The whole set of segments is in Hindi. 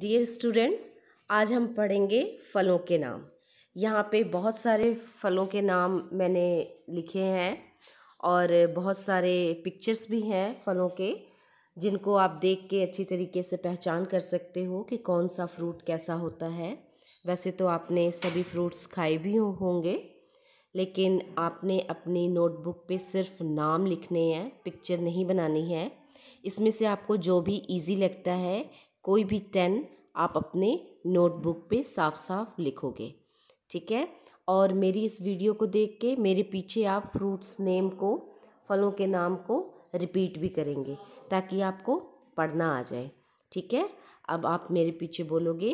डियर स्टूडेंट्स आज हम पढ़ेंगे फलों के नाम यहाँ पे बहुत सारे फलों के नाम मैंने लिखे हैं और बहुत सारे पिक्चर्स भी हैं फलों के जिनको आप देख के अच्छी तरीके से पहचान कर सकते हो कि कौन सा फ्रूट कैसा होता है वैसे तो आपने सभी फ्रूट्स खाए भी होंगे लेकिन आपने अपनी नोटबुक पे सिर्फ नाम लिखने हैं पिक्चर नहीं बनानी है इसमें से आपको जो भी इजी लगता है कोई भी टेन आप अपने नोटबुक पे साफ साफ लिखोगे ठीक है और मेरी इस वीडियो को देख के मेरे पीछे आप फ्रूट्स नेम को फलों के नाम को रिपीट भी करेंगे ताकि आपको पढ़ना आ जाए ठीक है अब आप मेरे पीछे बोलोगे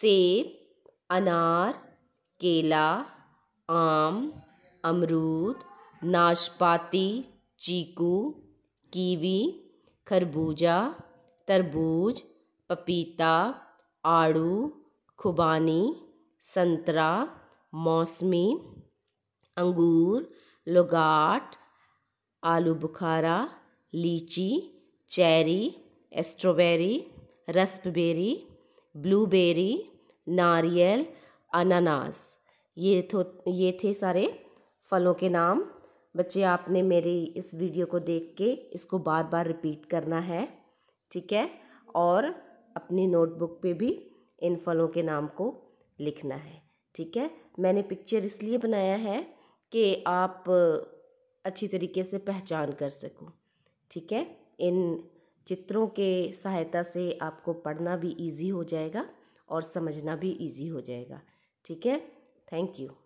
सेब अनार केला आम अमरूद नाशपाती चीकू कीवी खरबूजा तरबूज पपीता आड़ू खुबानी संतरा मौसमी अंगूर लुगाट आलू बुखारा लीची चेरी एस्ट्रॉबेरी रस्पबेरी ब्लूबेरी नारियल अनानास ये थो ये थे सारे फलों के नाम बच्चे आपने मेरी इस वीडियो को देख के इसको बार बार रिपीट करना है ठीक है और अपनी नोटबुक पे भी इन फलों के नाम को लिखना है ठीक है मैंने पिक्चर इसलिए बनाया है कि आप अच्छी तरीके से पहचान कर सको ठीक है इन चित्रों के सहायता से आपको पढ़ना भी इजी हो जाएगा और समझना भी इजी हो जाएगा ठीक है थैंक यू